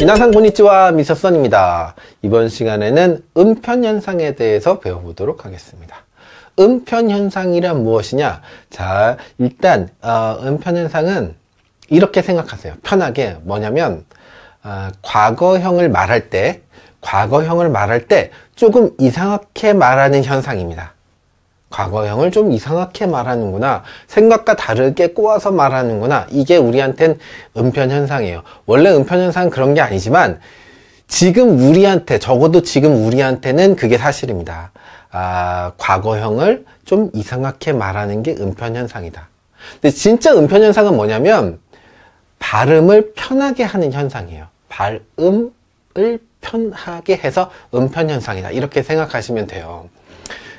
미나상 고니치와 미서선입니다. 이번 시간에는 음편현상에 대해서 배워보도록 하겠습니다. 음편현상이란 무엇이냐? 자, 일단 어, 음편현상은 이렇게 생각하세요. 편하게 뭐냐면 어, 과거형을 말할 때 과거형을 말할 때 조금 이상하게 말하는 현상입니다. 과거형을 좀 이상하게 말하는구나 생각과 다르게 꼬아서 말하는구나 이게 우리한텐 은편현상이에요 원래 은편현상 그런 게 아니지만 지금 우리한테 적어도 지금 우리한테는 그게 사실입니다 아, 과거형을 좀 이상하게 말하는 게 은편현상이다 근데 진짜 은편현상은 뭐냐면 발음을 편하게 하는 현상이에요 발음을 편하게 해서 은편현상이다 이렇게 생각하시면 돼요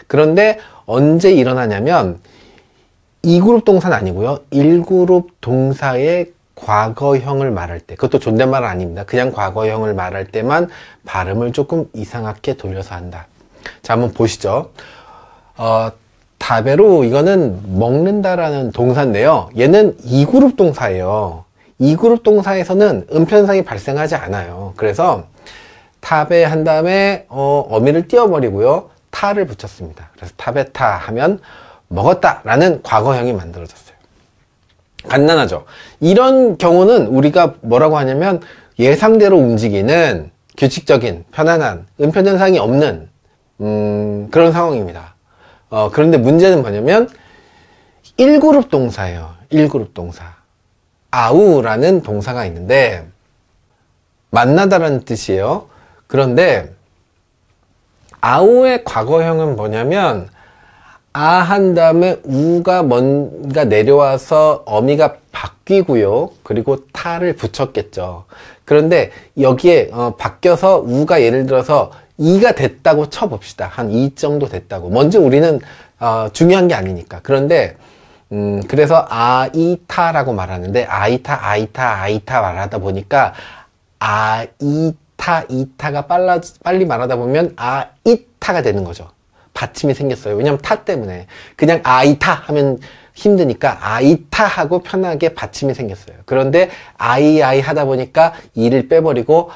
그런데 언제 일어나냐면 2그룹 동사는 아니고요. 1그룹 동사의 과거형을 말할 때 그것도 존댓말은 아닙니다. 그냥 과거형을 말할 때만 발음을 조금 이상하게 돌려서 한다. 자 한번 보시죠. 어, 다베로 이거는 먹는다라는 동사인데요. 얘는 2그룹 동사예요. 2그룹 동사에서는 음편상이 발생하지 않아요. 그래서 다베 한 다음에 어, 어미를 띄워버리고요. 타를 붙였습니다. 그래서 타베타 하면 먹었다라는 과거형이 만들어졌어요. 간단하죠. 이런 경우는 우리가 뭐라고 하냐면 예상대로 움직이는 규칙적인 편안한 은편 현상이 없는 음, 그런 상황입니다. 어, 그런데 문제는 뭐냐면 1그룹 동사예요. 1그룹 동사. 아우라는 동사가 있는데 만나다라는 뜻이에요. 그런데 아오의 과거형은 뭐냐면 아 한 다음에 우가 뭔가 내려와서 어미가 바뀌고요. 그리고 타를 붙였겠죠. 그런데 여기에 어, 바뀌어서 우가 예를 들어서 2가 됐다고 쳐봅시다. 한2 정도 됐다고. 먼저 우리는 어, 중요한 게 아니니까. 그런데 음, 그래서 아이타라고 말하는데 아이타 아이타 아이타 말하다 보니까 아이 타 타, 이타가 빨라, 빨리 말하다 보면 아, 이타가 되는 거죠. 받침이 생겼어요. 왜냐면 타 때문에. 그냥 아, 이타 하면 힘드니까 아이타 하고 편하게 받침이 생겼어요. 그런데 아이아이 하다 보니까 이를 빼버리고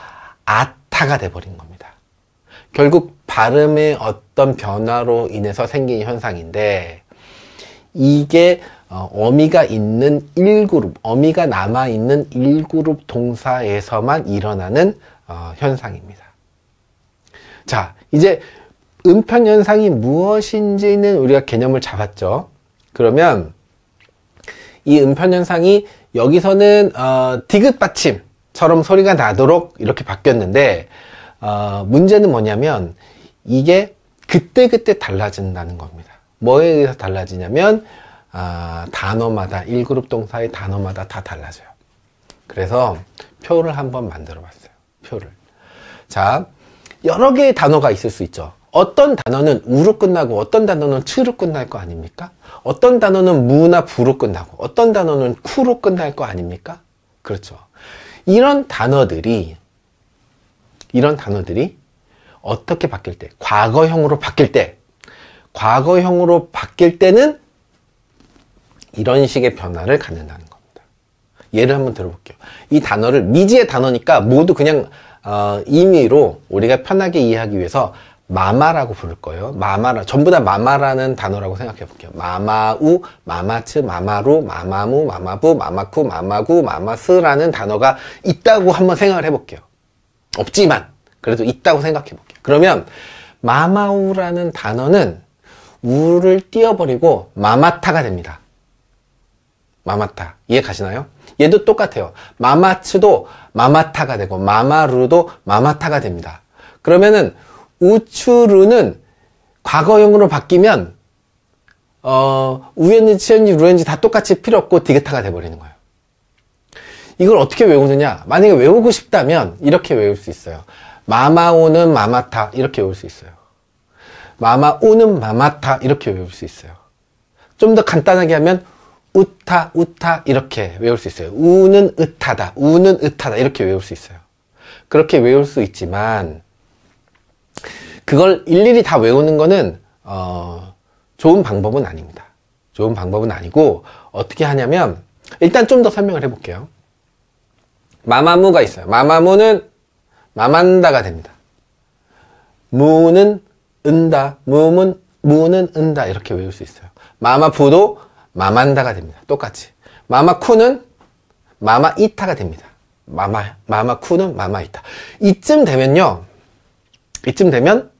아타가 돼버린 겁니다. 결국 발음의 어떤 변화로 인해서 생긴 현상인데 이게 어, 어미가 있는 1그룹, 어미가 남아있는 1그룹 동사에서만 일어나는 어, 현상입니다. 자, 이제 음편 현상이 무엇인지는 우리가 개념을 잡았죠. 그러면 이 음편 현상이 여기서는 어, 디귿 받침처럼 소리가 나도록 이렇게 바뀌었는데 어, 문제는 뭐냐면 이게 그때그때 달라진다는 겁니다. 뭐에 의해서 달라지냐면 아, 단어마다 1그룹 동사의 단어마다 다 달라져요. 그래서 표를 한번 만들어 봤어요. 표를. 자, 여러 개의 단어가 있을 수 있죠. 어떤 단어는 우로 끝나고 어떤 단어는 츠로 끝날 거 아닙니까? 어떤 단어는 무나 부로 끝나고 어떤 단어는 쿠로 끝날 거 아닙니까? 그렇죠. 이런 단어들이 이런 단어들이 어떻게 바뀔 때 과거형으로 바뀔 때 과거형으로 바뀔 때는 이런 식의 변화를 갖는다는 겁니다. 예를 한번 들어볼게요. 이 단어를 미지의 단어니까 모두 그냥 어, 임의로 우리가 편하게 이해하기 위해서 마마라고 부를 거예요. 마마라 전부 다 마마라는 단어라고 생각해 볼게요. 마마우, 마마츠, 마마루, 마마무, 마마부, 마마쿠, 마마구, 마마스라는 단어가 있다고 한번 생각을 해 볼게요. 없지만 그래도 있다고 생각해 볼게요. 그러면 마마우라는 단어는 우를 띄어버리고 마마타가 됩니다. 마마타 이해 가시나요? 얘도 똑같아요 마마츠도 마마타가 되고 마마루도 마마타가 됩니다 그러면은 우추루는 과거형으로 바뀌면 어, 우엔지 치엔지 루엔지 다 똑같이 필요 없고 디귿타가 돼버리는 거예요 이걸 어떻게 외우느냐 만약에 외우고 싶다면 이렇게 외울 수 있어요 마마오는 마마타 이렇게 외울 수 있어요 마마오는 마마타 이렇게 외울 수 있어요 좀 더 간단하게 하면 우타 우타 이렇게 외울 수 있어요 우는 으타다 우는 으타다 이렇게 외울 수 있어요 그렇게 외울 수 있지만 그걸 일일이 다 외우는 거는 어, 좋은 방법은 아닙니다 좋은 방법은 아니고 어떻게 하냐면 일단 좀 더 설명을 해볼게요 마마무가 있어요 마마무는 마만다가 됩니다 무는 은다 무는 무는 은다 이렇게 외울 수 있어요 마마부도 마만다가 됩니다. 똑같이. 마마쿠는 마마이타가 됩니다. 마마, 마마쿠는 마마이타. 이쯤 되면요. 이쯤 되면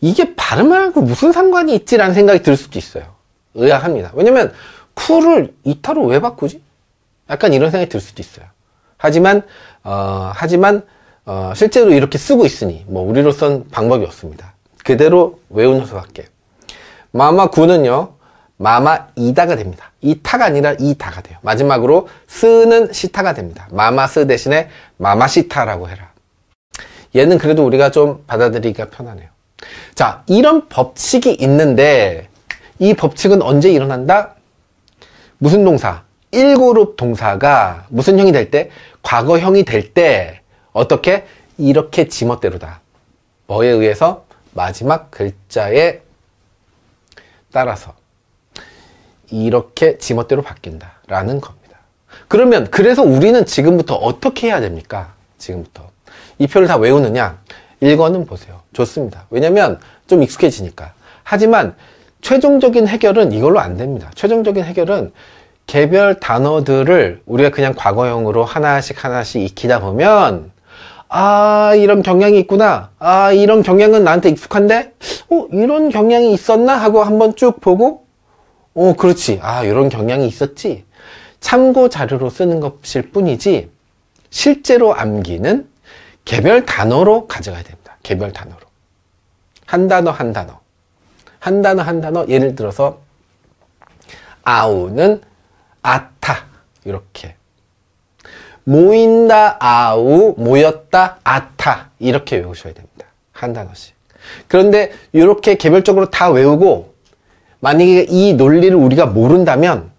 이게 발음하고 무슨 상관이 있지라는 생각이 들 수도 있어요. 의아합니다. 왜냐면 쿠를 이타로 왜 바꾸지? 약간 이런 생각이 들 수도 있어요. 하지만 어, 하지만 어, 실제로 이렇게 쓰고 있으니 뭐 우리로선 방법이 없습니다. 그대로 외우는 수밖에. 마마쿠는요 마마 이다가 됩니다. 이타가 아니라 이다가 돼요. 마지막으로 스는 시타가 됩니다. 마마스 대신에 마마시타라고 해라. 얘는 그래도 우리가 좀 받아들이기가 편하네요. 자, 이런 법칙이 있는데 이 법칙은 언제 일어난다? 무슨 동사? 1그룹 동사가 무슨 형이 될 때? 과거형이 될 때 어떻게? 이렇게 지멋대로다. 뭐에 의해서? 마지막 글자에 따라서. 이렇게 지멋대로 바뀐다라는 겁니다. 그러면 그래서 우리는 지금부터 어떻게 해야 됩니까? 지금부터 이 표를 다 외우느냐? 1권은 보세요. 좋습니다. 왜냐면 하좀 익숙해지니까. 하지만 최종적인 해결은 이걸로 안 됩니다. 최종적인 해결은 개별 단어들을 우리가 그냥 과거형으로 하나씩 하나씩 익히다 보면 아 이런 경향이 있구나 아 이런 경향은 나한테 익숙한데 어 이런 경향이 있었나 하고 한번 쭉 보고 오, 그렇지. 아, 이런 경향이 있었지. 참고 자료로 쓰는 것일 뿐이지, 실제로 암기는 개별 단어로 가져가야 됩니다. 개별 단어로. 한 단어, 한 단어. 한 단어, 한 단어. 예를 들어서, 아우는 아타. 이렇게. 모인다, 아우, 모였다, 아타. 이렇게 외우셔야 됩니다. 한 단어씩. 그런데 이렇게 개별적으로 다 외우고 만약에 이 논리를 우리가 모른다면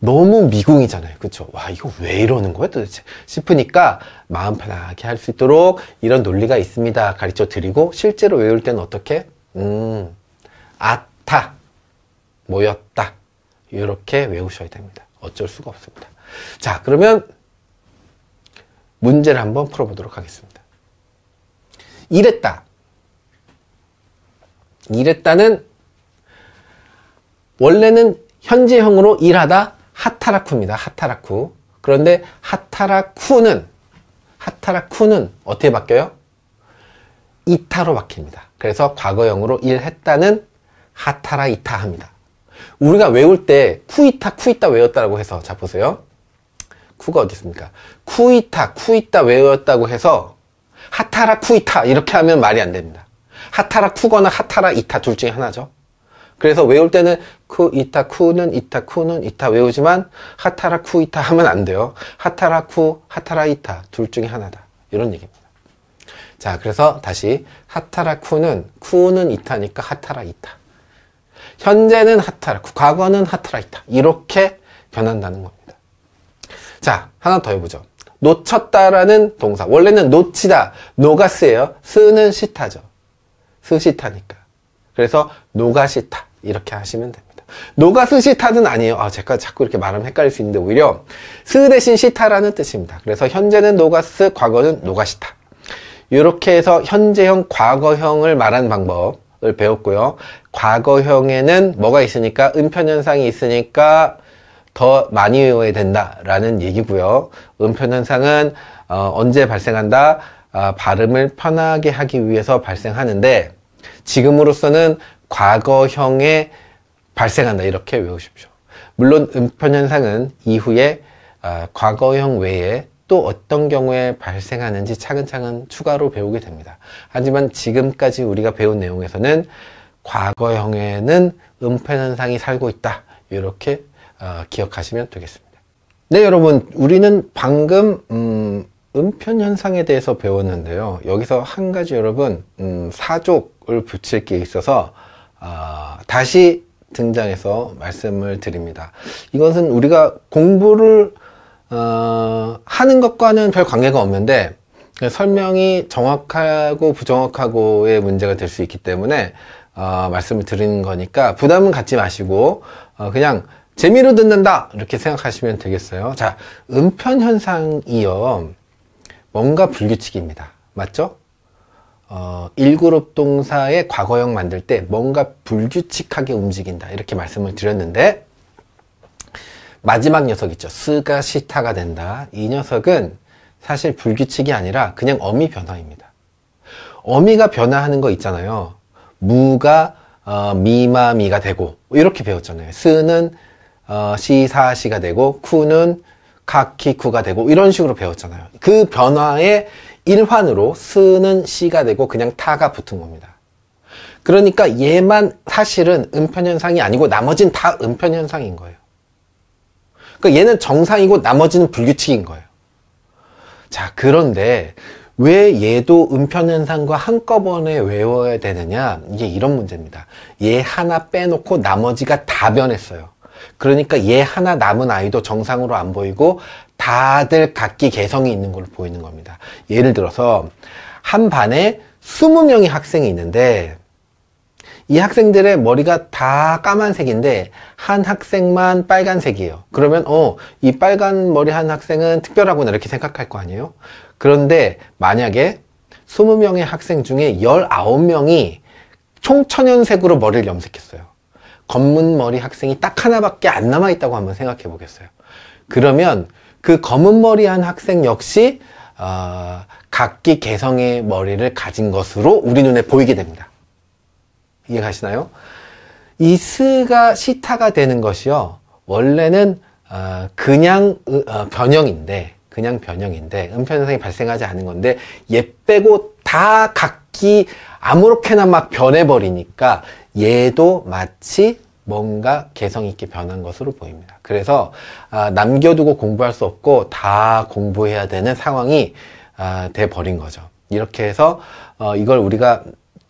너무 미궁이잖아요. 그렇죠 와, 이거 왜 이러는 거야 도대체? 싶으니까 마음 편하게 할 수 있도록 이런 논리가 있습니다. 가르쳐 드리고, 실제로 외울 때는 어떻게? 음, 아타, 모였다. 이렇게 외우셔야 됩니다. 어쩔 수가 없습니다. 자, 그러면 문제를 한번 풀어보도록 하겠습니다. 이랬다. 이랬다는 원래는 현재형으로 일하다 하타라쿠입니다. 하타라쿠. 그런데 하타라쿠는 하타라쿠는 어떻게 바뀌어요? 이타로 바뀝니다. 그래서 과거형으로 일했다는 하타라 이타 합니다. 우리가 외울 때 쿠이타 쿠이타 외웠다고 해서 자 보세요. 쿠가 어디 있습니까? 쿠이타 쿠이타 외웠다고 해서 하타라 쿠이타 이렇게 하면 말이 안 됩니다. 하타라 쿠거나 하타라 이타 둘 중에 하나죠. 그래서 외울 때는 쿠 이타 쿠는 이타 쿠는 이타 외우지만 하타라 쿠 이타 하면 안 돼요. 하타라 쿠 하타라 이타 둘 중에 하나다. 이런 얘기입니다. 자 그래서 다시 하타라 쿠는 쿠는 이타니까 하타라 이타. 현재는 하타라 쿠 과거는 하타라 이타. 이렇게 변한다는 겁니다. 자 하나 더 해보죠. 놓쳤다라는 동사 원래는 놓치다 노가스예요. 쓰는 시타죠. 스시타니까 그래서 노가시타 이렇게 하시면 됩니다. 노가스 시타는 아니에요. 아, 제가 자꾸 이렇게 말하면 헷갈릴 수 있는데 오히려 스 대신 시타라는 뜻입니다. 그래서 현재는 노가스, 과거는 노가시타. 이렇게 해서 현재형, 과거형을 말하는 방법을 배웠고요. 과거형에는 뭐가 있으니까 음편현상이 있으니까 더 많이 외워야 된다라는 얘기고요. 음편현상은 어, 언제 발생한다? 아, 발음을 편하게 하기 위해서 발생하는데 지금으로서는 과거형에 발생한다 이렇게 외우십시오. 물론 음편현상은 이후에 어, 과거형 외에 또 어떤 경우에 발생하는지 차근차근 추가로 배우게 됩니다. 하지만 지금까지 우리가 배운 내용에서는 과거형에는 음편현상이 살고 있다 이렇게 어, 기억하시면 되겠습니다. 네 여러분 우리는 방금 음, 음편 현상에 대해서 배웠는데요. 여기서 한 가지 여러분 음, 사족을 붙일 게 있어서 아, 다시 등장해서 말씀을 드립니다. 이것은 우리가 공부를 어, 하는 것과는 별 관계가 없는데 설명이 정확하고 부정확하고의 문제가 될 수 있기 때문에 어, 말씀을 드리는 거니까 부담은 갖지 마시고 어, 그냥 재미로 듣는다 이렇게 생각하시면 되겠어요. 자, 음편 현상이요. 뭔가 불규칙입니다. 맞죠? 어, 1그룹 동사의 과거형 만들 때 뭔가 불규칙하게 움직인다 이렇게 말씀을 드렸는데 마지막 녀석 있죠. 스가 시타가 된다. 이 녀석은 사실 불규칙이 아니라 그냥 어미 변화입니다. 어미가 변화하는 거 있잖아요. 무가 어, 미마미가 되고 이렇게 배웠잖아요. 스는 어, 시사시가 되고 쿠는 가키쿠가 되고 이런 식으로 배웠잖아요. 그 변화의 일환으로 스는 시가 되고 그냥 타가 붙은 겁니다. 그러니까 얘만 사실은 음편현상이 아니고 나머지는 다 음편현상인 거예요. 그러니까 얘는 정상이고 나머지는 불규칙인 거예요. 자, 그런데 왜 얘도 음편현상과 한꺼번에 외워야 되느냐? 이게 이런 문제입니다. 얘 하나 빼놓고 나머지가 다 변했어요. 그러니까 얘 하나 남은 아이도 정상으로 안 보이고 다들 각기 개성이 있는 걸로 보이는 겁니다. 예를 들어서 한 반에 20명의 학생이 있는데 이 학생들의 머리가 다 까만색인데 한 학생만 빨간색이에요. 그러면 어, 이 빨간 머리 한 학생은 특별하구나 이렇게 생각할 거 아니에요? 그런데 만약에 20명의 학생 중에 19명이 총천연색으로 머리를 염색했어요. 검은 머리 학생이 딱 하나밖에 안 남아 있다고 한번 생각해 보겠어요. 그러면 그 검은 머리 한 학생 역시 어, 각기 개성의 머리를 가진 것으로 우리 눈에 보이게 됩니다. 이해가시나요? 이스가 시타가 되는 것이요. 원래는 어, 그냥 어, 변형인데 그냥 변형인데 음편 현상이 발생하지 않은 건데 얘 빼고 다각기 색히 아무렇게나 막 변해버리니까 얘도 마치 뭔가 개성 있게 변한 것으로 보입니다. 그래서 아, 남겨두고 공부할 수 없고 다 공부해야 되는 상황이 아, 돼 버린 거죠. 이렇게 해서 어, 이걸 우리가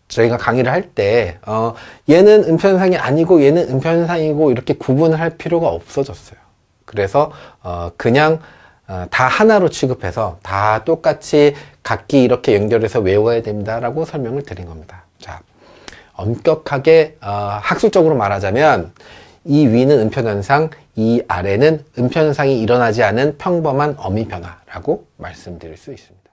저희가 강의를 할때 어, 얘는 음편상이 아니고 얘는 음편상이고 이렇게 구분할 필요가 없어졌어요. 그래서 어, 그냥 아, 다 하나로 취급해서 다 똑같이 각기 이렇게 연결해서 외워야 됩니다라고 설명을 드린 겁니다. 자, 엄격하게 어, 학술적으로 말하자면 이 위는 음편현상이 아래는 음편현상이 일어나지 않은 평범한 어미 변화라고 말씀드릴 수 있습니다.